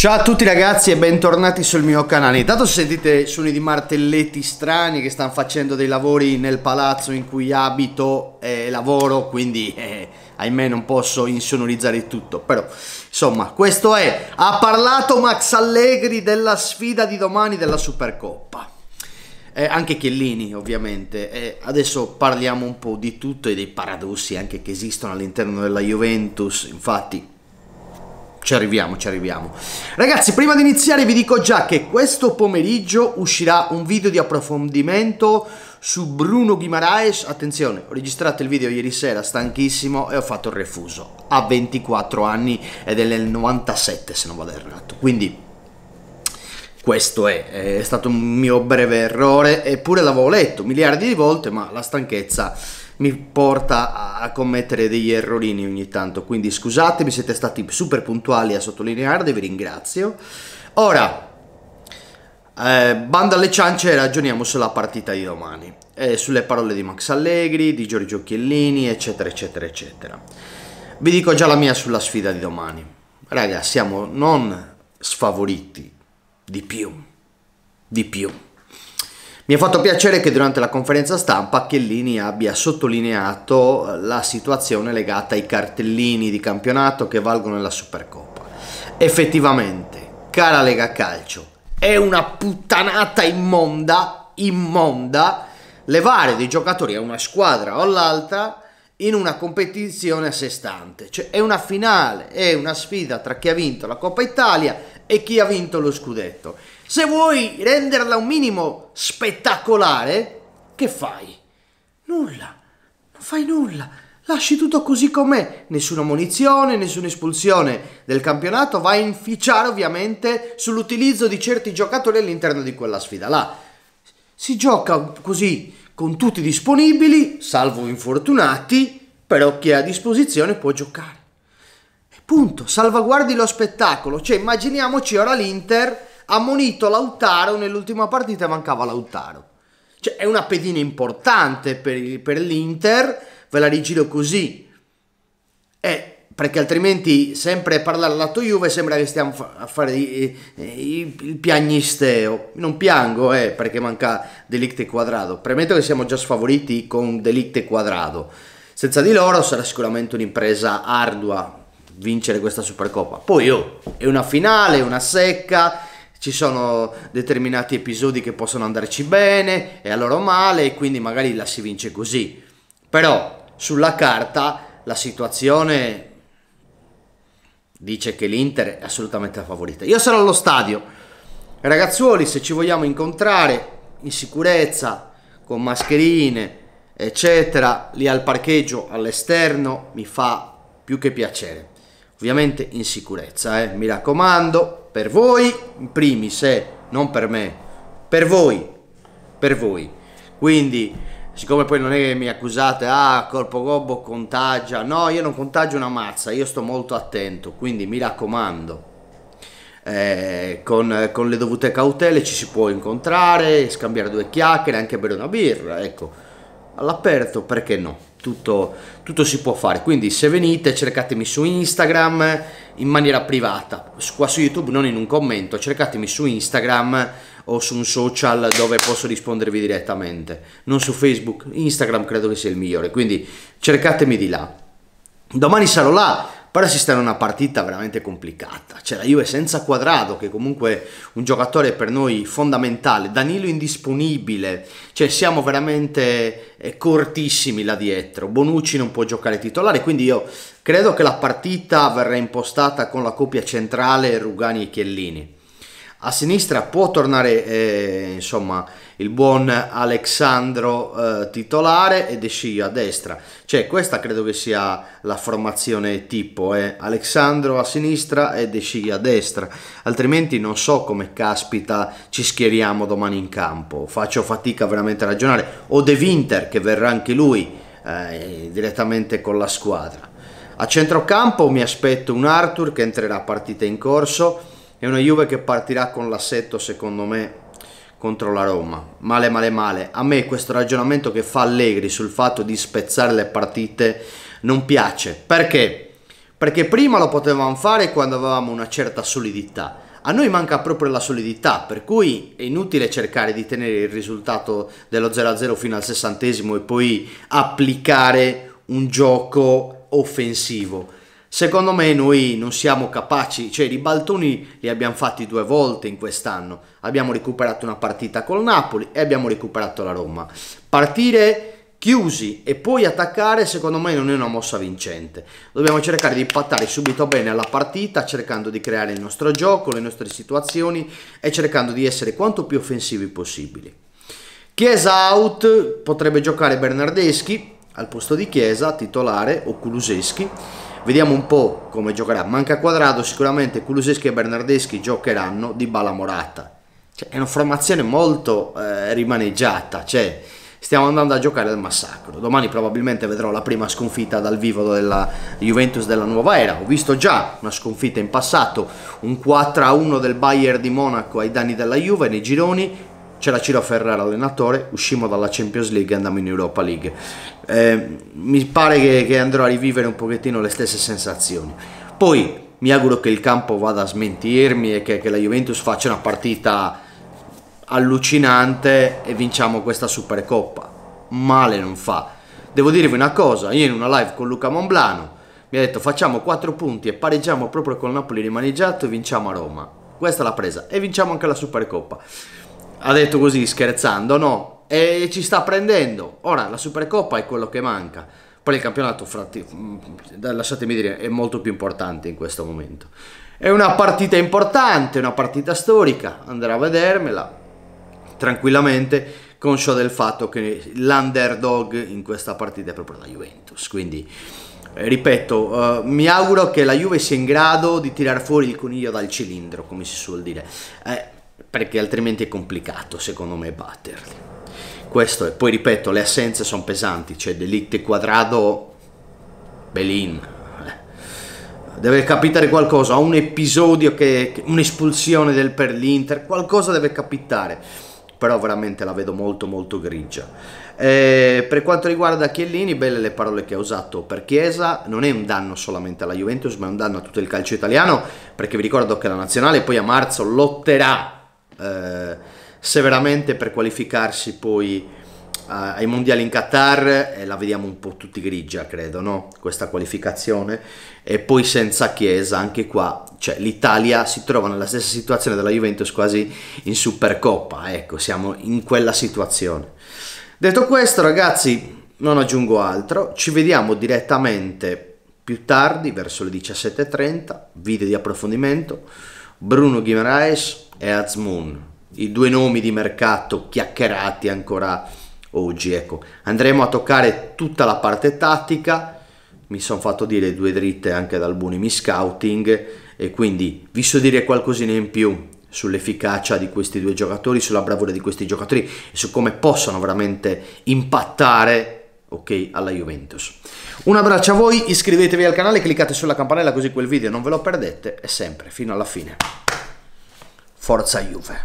Ciao a tutti ragazzi e bentornati sul mio canale. Intanto sentite suoni di martelletti strani che stanno facendo dei lavori nel palazzo in cui abito e eh, lavoro, quindi eh, ahimè non posso insonorizzare tutto. Però insomma, questo è. Ha parlato Max Allegri della sfida di domani della Supercoppa. Eh, anche Chiellini ovviamente. Eh, adesso parliamo un po' di tutto e dei paradossi anche che esistono all'interno della Juventus. Infatti ci arriviamo, ci arriviamo. Ragazzi, prima di iniziare vi dico già che questo pomeriggio uscirà un video di approfondimento su Bruno Guimaraes. Attenzione, ho registrato il video ieri sera, stanchissimo, e ho fatto il refuso. Ha 24 anni ed è nel 97 se non vado errato. Quindi questo è, è stato un mio breve errore, eppure l'avevo letto miliardi di volte, ma la stanchezza mi porta a commettere degli errorini ogni tanto, quindi scusatemi, siete stati super puntuali a sottolinearli, vi ringrazio. Ora, eh, banda alle ciance, ragioniamo sulla partita di domani, eh, sulle parole di Max Allegri, di Giorgio Chiellini, eccetera, eccetera, eccetera. Vi dico già la mia sulla sfida di domani. Raga, siamo non sfavoriti, di più, di più. Mi ha fatto piacere che durante la conferenza stampa Chiellini abbia sottolineato la situazione legata ai cartellini di campionato che valgono la Supercoppa. Effettivamente, cara Lega Calcio, è una puttanata immonda, immonda, levare dei giocatori a una squadra o all'altra in una competizione a sé stante. Cioè è una finale, è una sfida tra chi ha vinto la Coppa Italia e chi ha vinto lo scudetto se vuoi renderla un minimo spettacolare, che fai? Nulla, non fai nulla. Lasci tutto così com'è, nessuna munizione, nessuna espulsione del campionato, vai a inficiare ovviamente sull'utilizzo di certi giocatori all'interno di quella sfida là. Si gioca così con tutti disponibili, salvo infortunati, però chi è a disposizione può giocare. E punto, salvaguardi lo spettacolo, cioè immaginiamoci ora l'Inter ammonito Lautaro nell'ultima partita mancava Lautaro. Cioè è una pedina importante per, per l'Inter, ve la rigiro così. Eh, perché altrimenti sempre parlare lato Juve sembra che stiamo a fare eh, il piagnisteo. Non piango eh, perché manca Delicte Quadrado. Premetto che siamo già sfavoriti con Delicte Quadrado. Senza di loro sarà sicuramente un'impresa ardua vincere questa Supercoppa. Poi oh, è una finale, è una secca, ci sono determinati episodi che possono andarci bene e a loro male e quindi magari la si vince così. Però sulla carta la situazione dice che l'Inter è assolutamente la favorita. Io sarò allo stadio. Ragazzuoli, se ci vogliamo incontrare in sicurezza, con mascherine, eccetera, lì al parcheggio, all'esterno, mi fa più che piacere. Ovviamente in sicurezza, eh? mi raccomando, per voi, in primis, eh, non per me, per voi, per voi. Quindi, siccome poi non è che mi accusate, ah, Corpo Gobbo contagia, no, io non contagio una mazza, io sto molto attento, quindi mi raccomando, eh, con, con, le dovute cautele ci si può incontrare, scambiare due chiacchiere, anche bere una birra, ecco all'aperto, perché no? Tutto, tutto si può fare, quindi se venite cercatemi su Instagram in maniera privata, qua su YouTube non in un commento, cercatemi su Instagram o su un social dove posso rispondervi direttamente, non su Facebook, Instagram credo che sia il migliore, quindi cercatemi di là. Domani sarò là, però si sta in una partita veramente complicata. C'è cioè, la Juve senza Quadrado, che comunque è un giocatore per noi fondamentale, Danilo indisponibile, cioè siamo veramente eh, cortissimi là dietro. Bonucci non può giocare titolare, quindi io credo che la partita verrà impostata con la coppia centrale Rugani e Chiellini a sinistra può tornare eh, insomma, il buon Alexandro eh, titolare e De Scio a destra. Cioè questa credo che sia la formazione tipo, eh? Alexandro a sinistra e De Scio a destra. Altrimenti non so come caspita ci schieriamo domani in campo. Faccio fatica veramente a ragionare. O De Winter che verrà anche lui eh, direttamente con la squadra. A centrocampo mi aspetto un Arthur che entrerà a partita in corso è una Juve che partirà con l'assetto, secondo me, contro la Roma. Male, male, male. A me questo ragionamento che fa Allegri sul fatto di spezzare le partite non piace. Perché? Perché prima lo potevamo fare quando avevamo una certa solidità. A noi manca proprio la solidità, per cui è inutile cercare di tenere il risultato dello 0-0 fino al sessantesimo e poi applicare un gioco offensivo Secondo me noi non siamo capaci, cioè i ribaltoni li abbiamo fatti due volte in quest'anno, abbiamo recuperato una partita col Napoli e abbiamo recuperato la Roma. Partire chiusi e poi attaccare secondo me non è una mossa vincente dobbiamo cercare di impattare subito bene alla partita cercando di creare il nostro gioco le nostre situazioni e cercando di essere quanto più offensivi possibili Chiesa out potrebbe giocare Bernardeschi al posto di Chiesa titolare o Kuluseschi Vediamo un po' come giocherà. Manca Quadrado, sicuramente Kuluseschi e Bernardeschi giocheranno di bala Morata. Cioè, è una formazione molto eh, rimaneggiata, cioè stiamo andando a giocare al massacro. Domani probabilmente vedrò la prima sconfitta dal vivo della Juventus della nuova era. Ho visto già una sconfitta in passato, un 4-1 del Bayern di Monaco ai danni della Juve nei gironi c'era Ciro Ferrara allenatore, uscimmo dalla Champions League e andammo in Europa League. Eh, mi pare che, che, andrò a rivivere un pochettino le stesse sensazioni. Poi mi auguro che il campo vada a smentirmi e che, che la Juventus faccia una partita allucinante e vinciamo questa Supercoppa. Male non fa. Devo dirvi una cosa, io in una live con Luca Monblano mi ha detto facciamo 4 punti e pareggiamo proprio col Napoli rimaneggiato e vinciamo a Roma. Questa l'ha presa e vinciamo anche la Supercoppa ha detto così scherzando, no? E ci sta prendendo. Ora la Supercoppa è quello che manca. Poi il campionato, frati, mm, lasciatemi dire, è molto più importante in questo momento. È una partita importante, una partita storica, andrò a vedermela tranquillamente, conscio del fatto che l'underdog in questa partita è proprio la Juventus. Quindi, eh, ripeto, eh, mi auguro che la Juve sia in grado di tirar fuori il coniglio dal cilindro, come si suol dire. Eh, perché altrimenti è complicato secondo me batterli. Questo è, poi ripeto, le assenze sono pesanti, cioè Delict Quadrado, Belin. Eh. Deve capitare qualcosa, un episodio, che, un'espulsione del, per l'Inter, qualcosa deve capitare, però veramente la vedo molto molto grigia. Eh, per quanto riguarda Chiellini, belle le parole che ha usato per Chiesa, non è un danno solamente alla Juventus, ma è un danno a tutto il calcio italiano, perché vi ricordo che la nazionale poi a marzo lotterà eh, severamente per qualificarsi poi a, eh, ai mondiali in Qatar e eh, la vediamo un po' tutti grigia, credo, no? Questa qualificazione e poi senza Chiesa anche qua, cioè l'Italia si trova nella stessa situazione della Juventus quasi in Supercoppa, ecco, siamo in quella situazione. Detto questo, ragazzi, non aggiungo altro, ci vediamo direttamente più tardi verso le 17.30, video di approfondimento, Bruno Guimaraes, e Azmoon, i due nomi di mercato chiacchierati ancora oggi. Ecco. Andremo a toccare tutta la parte tattica, mi sono fatto dire due dritte anche dal Bunimi Scouting e quindi vi so dire qualcosina in più sull'efficacia di questi due giocatori, sulla bravura di questi giocatori e su come possono veramente impattare ok alla Juventus. Un abbraccio a voi, iscrivetevi al canale, cliccate sulla campanella così quel video non ve lo perdete e sempre fino alla fine. Forza Juve.